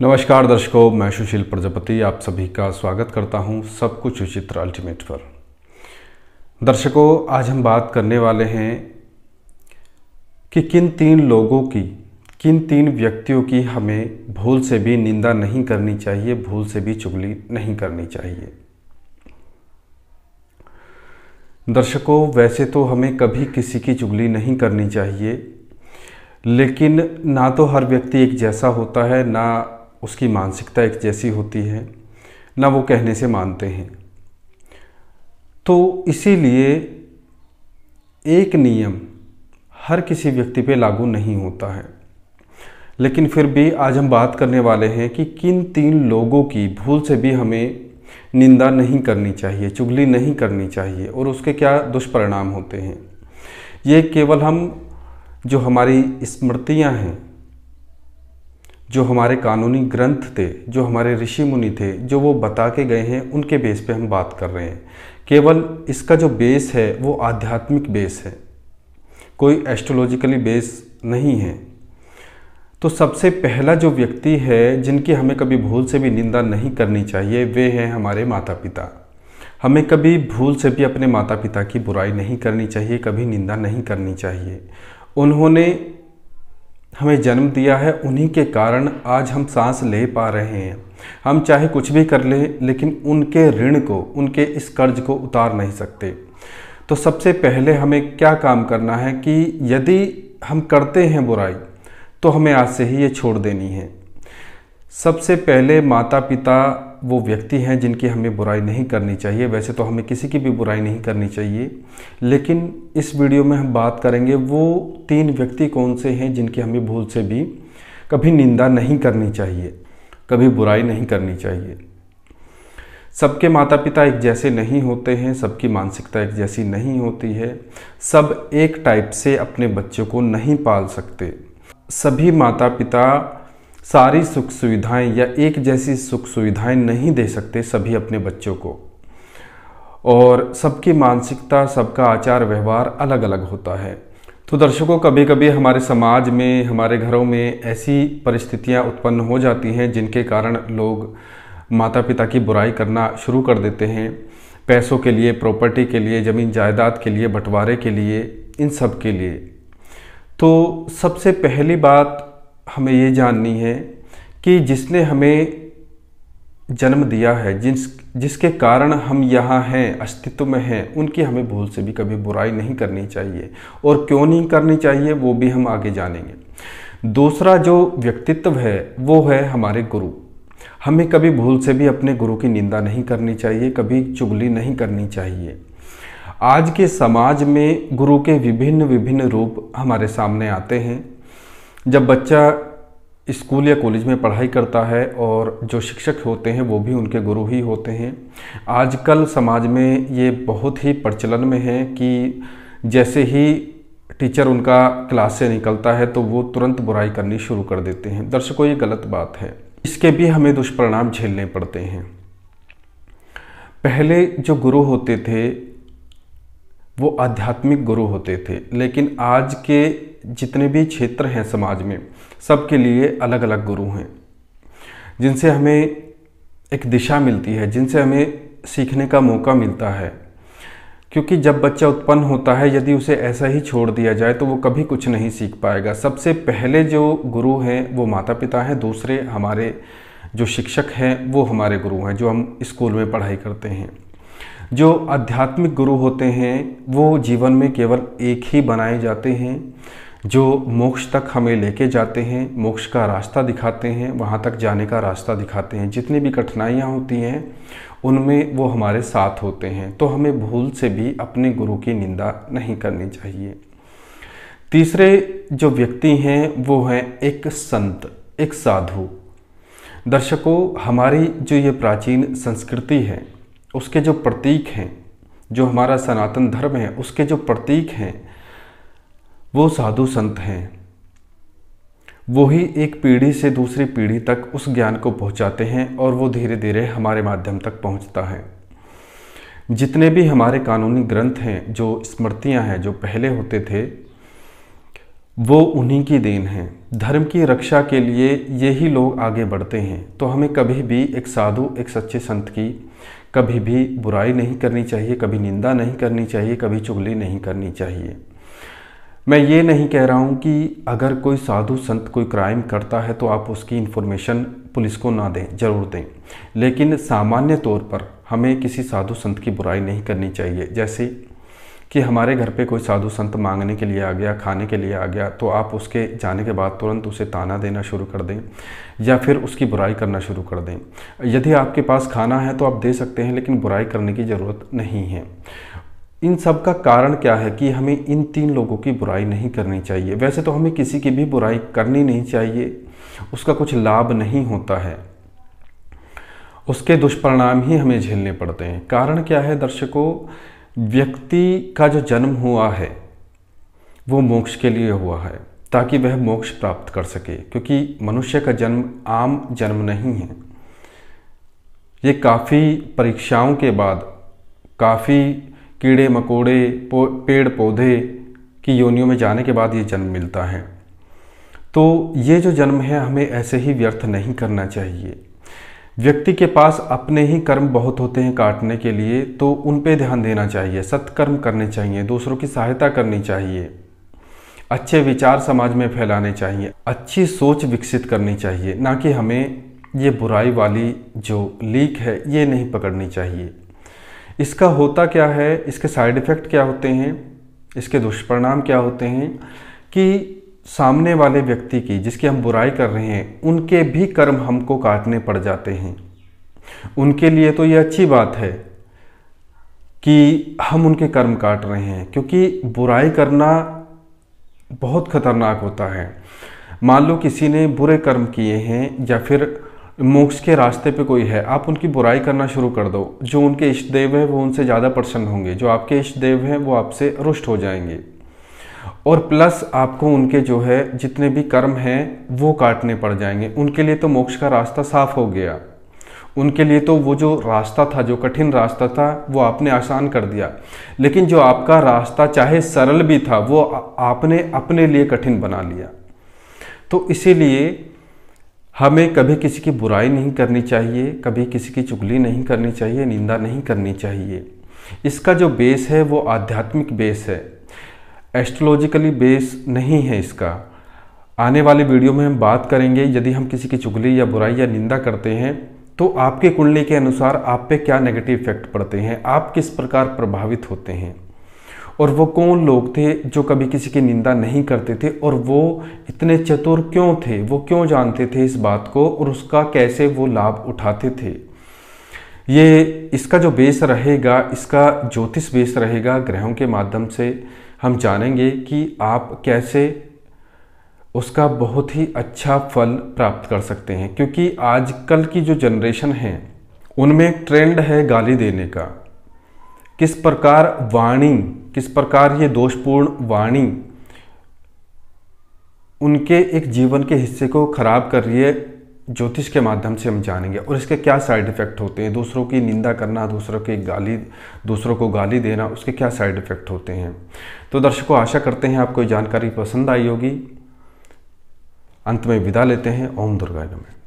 नमस्कार दर्शकों मैं सुशील प्रजापति आप सभी का स्वागत करता हूं सब कुछ विचित्र अल्टीमेट पर दर्शकों आज हम बात करने वाले हैं कि किन तीन लोगों की किन तीन व्यक्तियों की हमें भूल से भी निंदा नहीं करनी चाहिए भूल से भी चुगली नहीं करनी चाहिए दर्शकों वैसे तो हमें कभी किसी की चुगली नहीं करनी चाहिए लेकिन ना तो हर व्यक्ति एक जैसा होता है ना उसकी मानसिकता एक जैसी होती है ना वो कहने से मानते हैं तो इसीलिए एक नियम हर किसी व्यक्ति पे लागू नहीं होता है लेकिन फिर भी आज हम बात करने वाले हैं कि किन तीन लोगों की भूल से भी हमें निंदा नहीं करनी चाहिए चुगली नहीं करनी चाहिए और उसके क्या दुष्परिणाम होते हैं ये केवल हम जो हमारी स्मृतियाँ हैं जो हमारे कानूनी ग्रंथ थे जो हमारे ऋषि मुनि थे जो वो बता के गए हैं उनके बेस पे हम बात कर रहे हैं केवल इसका जो बेस है वो आध्यात्मिक बेस है कोई एस्ट्रोलॉजिकली बेस नहीं है तो सबसे पहला जो व्यक्ति है जिनकी हमें कभी भूल से भी निंदा नहीं करनी चाहिए वे हैं हमारे माता पिता हमें कभी भूल से भी अपने माता पिता की बुराई नहीं करनी चाहिए कभी निंदा नहीं करनी चाहिए उन्होंने हमें जन्म दिया है उन्हीं के कारण आज हम सांस ले पा रहे हैं हम चाहे कुछ भी कर लें लेकिन उनके ऋण को उनके इस कर्ज को उतार नहीं सकते तो सबसे पहले हमें क्या काम करना है कि यदि हम करते हैं बुराई तो हमें आज से ही ये छोड़ देनी है सबसे पहले माता पिता वो व्यक्ति हैं जिनकी हमें बुराई नहीं करनी चाहिए वैसे तो हमें किसी की भी बुराई नहीं करनी चाहिए लेकिन इस वीडियो में हम बात करेंगे वो तीन व्यक्ति कौन से हैं जिनकी हमें भूल से भी कभी निंदा नहीं करनी चाहिए कभी बुराई नहीं करनी चाहिए सबके माता पिता एक जैसे नहीं होते हैं सबकी मानसिकता एक जैसी नहीं होती है सब एक टाइप से अपने बच्चों को नहीं पाल सकते सभी माता पिता सारी सुख सुविधाएं या एक जैसी सुख सुविधाएं नहीं दे सकते सभी अपने बच्चों को और सबकी मानसिकता सबका आचार व्यवहार अलग अलग होता है तो दर्शकों कभी कभी हमारे समाज में हमारे घरों में ऐसी परिस्थितियां उत्पन्न हो जाती हैं जिनके कारण लोग माता पिता की बुराई करना शुरू कर देते हैं पैसों के लिए प्रॉपर्टी के लिए ज़मीन जायदाद के लिए बंटवारे के लिए इन सब के लिए तो सबसे पहली बात हमें ये जाननी है कि जिसने हमें जन्म दिया है जिस जिसके कारण हम यहाँ हैं अस्तित्व में हैं उनकी हमें भूल से भी कभी बुराई नहीं करनी चाहिए और क्यों नहीं करनी चाहिए वो भी हम आगे जानेंगे दूसरा जो व्यक्तित्व है वो है हमारे गुरु हमें कभी भूल से भी अपने गुरु की निंदा नहीं करनी चाहिए कभी चुगली नहीं करनी चाहिए आज के समाज में गुरु के विभिन्न विभिन्न रूप हमारे सामने आते हैं जब बच्चा स्कूल या कॉलेज में पढ़ाई करता है और जो शिक्षक होते हैं वो भी उनके गुरु ही होते हैं आजकल समाज में ये बहुत ही प्रचलन में है कि जैसे ही टीचर उनका क्लास से निकलता है तो वो तुरंत बुराई करनी शुरू कर देते हैं दर्शकों ये गलत बात है इसके भी हमें दुष्परिणाम झेलने पड़ते हैं पहले जो गुरु होते थे वो आध्यात्मिक गुरु होते थे लेकिन आज के जितने भी क्षेत्र हैं समाज में सबके लिए अलग अलग गुरु हैं जिनसे हमें एक दिशा मिलती है जिनसे हमें सीखने का मौका मिलता है क्योंकि जब बच्चा उत्पन्न होता है यदि उसे ऐसा ही छोड़ दिया जाए तो वो कभी कुछ नहीं सीख पाएगा सबसे पहले जो गुरु हैं वो माता पिता हैं दूसरे हमारे जो शिक्षक हैं वो हमारे गुरु हैं जो हम स्कूल में पढ़ाई करते हैं जो आध्यात्मिक गुरु होते हैं वो जीवन में केवल एक ही बनाए जाते हैं जो मोक्ष तक हमें लेके जाते हैं मोक्ष का रास्ता दिखाते हैं वहाँ तक जाने का रास्ता दिखाते हैं जितनी भी कठिनाइयाँ होती हैं उनमें वो हमारे साथ होते हैं तो हमें भूल से भी अपने गुरु की निंदा नहीं करनी चाहिए तीसरे जो व्यक्ति हैं वो हैं एक संत एक साधु दर्शकों हमारी जो ये प्राचीन संस्कृति है उसके जो प्रतीक हैं जो हमारा सनातन धर्म है उसके जो प्रतीक हैं वो साधु संत हैं वो ही एक पीढ़ी से दूसरी पीढ़ी तक उस ज्ञान को पहुंचाते हैं और वो धीरे धीरे हमारे माध्यम तक पहुंचता है जितने भी हमारे कानूनी ग्रंथ हैं जो स्मृतियां हैं जो पहले होते थे वो उन्हीं की देन है धर्म की रक्षा के लिए यही लोग आगे बढ़ते हैं तो हमें कभी भी एक साधु एक सच्चे संत की कभी भी बुराई नहीं करनी चाहिए कभी निंदा नहीं करनी चाहिए कभी चुगली नहीं करनी चाहिए मैं ये नहीं कह रहा हूँ कि अगर कोई साधु संत कोई क्राइम करता है तो आप उसकी इन्फॉर्मेशन पुलिस को ना दें ज़रूर दें लेकिन सामान्य तौर पर हमें किसी साधु संत की बुराई नहीं करनी चाहिए जैसे कि हमारे घर पे कोई साधु संत मांगने के लिए आ गया खाने के लिए आ गया तो आप उसके जाने के बाद तुरंत उसे ताना देना शुरू कर दें या फिर उसकी बुराई करना शुरू कर दें यदि आपके पास खाना है तो आप दे सकते हैं लेकिन बुराई करने की ज़रूरत नहीं है इन सब का कारण क्या है कि हमें इन तीन लोगों की बुराई नहीं करनी चाहिए वैसे तो हमें किसी की भी बुराई करनी नहीं चाहिए उसका कुछ लाभ नहीं होता है उसके दुष्परिणाम ही हमें झेलने पड़ते हैं कारण क्या है दर्शकों व्यक्ति का जो जन्म हुआ है वो मोक्ष के लिए हुआ है ताकि वह मोक्ष प्राप्त कर सके क्योंकि मनुष्य का जन्म आम जन्म नहीं है ये काफ़ी परीक्षाओं के बाद काफ़ी कीड़े मकोड़े पेड़ पौधे की योनियों में जाने के बाद ये जन्म मिलता है तो ये जो जन्म है हमें ऐसे ही व्यर्थ नहीं करना चाहिए व्यक्ति के पास अपने ही कर्म बहुत होते हैं काटने के लिए तो उन पे ध्यान देना चाहिए सत्कर्म करने चाहिए दूसरों की सहायता करनी चाहिए अच्छे विचार समाज में फैलाने चाहिए अच्छी सोच विकसित करनी चाहिए ना कि हमें ये बुराई वाली जो लीक है ये नहीं पकड़नी चाहिए इसका होता क्या है इसके साइड इफ़ेक्ट क्या होते हैं इसके दुष्परिणाम क्या होते हैं कि सामने वाले व्यक्ति की जिसकी हम बुराई कर रहे हैं उनके भी कर्म हमको काटने पड़ जाते हैं उनके लिए तो ये अच्छी बात है कि हम उनके कर्म काट रहे हैं क्योंकि बुराई करना बहुत खतरनाक होता है मान लो किसी ने बुरे कर्म किए हैं या फिर मोक्ष के रास्ते पे कोई है आप उनकी बुराई करना शुरू कर दो जो उनके इष्ट देव हैं वो उनसे ज़्यादा प्रसन्न होंगे जो आपके इष्ट देव हैं वो आपसे रुष्ट हो जाएंगे और प्लस आपको उनके जो है जितने भी कर्म हैं वो काटने पड़ जाएंगे उनके लिए तो मोक्ष का रास्ता साफ हो गया उनके लिए तो वो जो रास्ता था जो कठिन रास्ता था वो आपने आसान कर दिया लेकिन जो आपका रास्ता चाहे सरल भी था वो आपने अपने लिए कठिन बना लिया तो इसीलिए हमें कभी किसी की बुराई नहीं करनी चाहिए कभी किसी की चुगली नहीं करनी चाहिए निंदा नहीं करनी चाहिए इसका जो बेस है वो आध्यात्मिक बेस है एस्ट्रोलॉजिकली बेस नहीं है इसका आने वाले वीडियो में हम बात करेंगे यदि हम किसी की चुगली या बुराई या निंदा करते हैं तो आपके कुंडली के अनुसार आप पे क्या नेगेटिव इफेक्ट पड़ते हैं आप किस प्रकार प्रभावित होते हैं और वो कौन लोग थे जो कभी किसी की निंदा नहीं करते थे और वो इतने चतुर क्यों थे वो क्यों जानते थे इस बात को और उसका कैसे वो लाभ उठाते थे ये इसका जो बेस रहेगा इसका ज्योतिष बेस रहेगा ग्रहों के माध्यम से हम जानेंगे कि आप कैसे उसका बहुत ही अच्छा फल प्राप्त कर सकते हैं क्योंकि आजकल की जो जनरेशन है उनमें एक ट्रेंड है गाली देने का किस प्रकार वाणी किस प्रकार ये दोषपूर्ण वाणी उनके एक जीवन के हिस्से को खराब कर रही है ज्योतिष के माध्यम से हम जानेंगे और इसके क्या साइड इफ़ेक्ट होते हैं दूसरों की निंदा करना दूसरों की गाली दूसरों को गाली देना उसके क्या साइड इफ़ेक्ट होते हैं तो दर्शकों आशा करते हैं आपको जानकारी पसंद आई होगी अंत में विदा लेते हैं ओम दुर्गा नमः